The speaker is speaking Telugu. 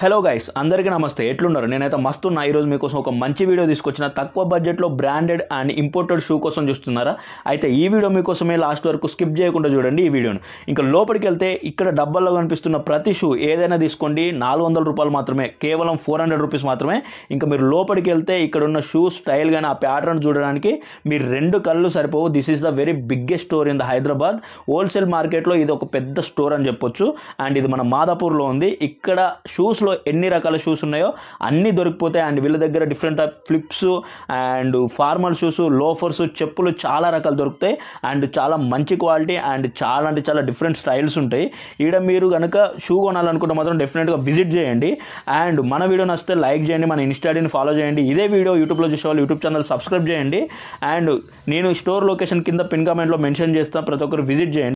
హలో గైస్ అందరికీ నమస్తే ఎట్లున్నారు నేనైతే మస్తున్నా ఈరోజు మీకోసం ఒక మంచి వీడియో తీసుకొచ్చిన తక్కువ బడ్జెట్లో బ్రాండెడ్ అండ్ ఇంపోర్టెడ్ షూ కోసం చూస్తున్నారా అయితే ఈ వీడియో మీకోసమే లాస్ట్ వరకు స్కిప్ చేయకుండా చూడండి ఈ వీడియోను ఇంకా లోపలికి వెళ్తే ఇక్కడ డబ్బాల్లో కనిపిస్తున్న ప్రతి షూ ఏదైనా తీసుకోండి నాలుగు వందల రూపాయలు మాత్రమే కేవలం ఫోర్ హండ్రెడ్ రూపీస్ మాత్రమే ఇంకా మీరు లోపలికి వెళ్తే ఇక్కడ ఉన్న షూ స్టైల్ కానీ ఆ ప్యాటర్న్ చూడడానికి మీరు రెండు కళ్ళు సరిపోవు this is the very biggest store in the Hyderabad wholesale మార్కెట్లో ఇది ఒక పెద్ద స్టోర్ అని చెప్పొచ్చు అండ్ ఇది మన మాదాపూర్లో ఉంది ఇక్కడ షూస్ షూస్లో ఎన్ని రకాల షూస్ ఉన్నాయో అన్నీ దొరికిపోతాయి అండ్ వీళ్ళ దగ్గర different type flips and formal shoes loafers చెప్పులు చాలా రకాలు దొరుకుతాయి అండ్ చాలా మంచి క్వాలిటీ అండ్ చాలా అంటే చాలా డిఫరెంట్ స్టైల్స్ ఉంటాయి ఈడ మీరు కనుక షూ కొనాలనుకుంటే మాత్రం డెఫినెట్గా విజిట్ చేయండి అండ్ మన వీడియో నచ్చితే లైక్ చేయండి మన ఇన్స్టాడీని ఫాలో చేయండి ఇదే వీడియో యూట్యూబ్లో చూసే వాళ్ళు యూట్యూబ్ ఛానల్ సబ్స్క్రైబ్ చేయండి అండ్ నేను స్టోర్ లొకేషన్ కింద పిన్ కామెంట్లో మెన్షన్ చేస్తాను ప్రతి ఒక్కరు విజిట్ చేయండి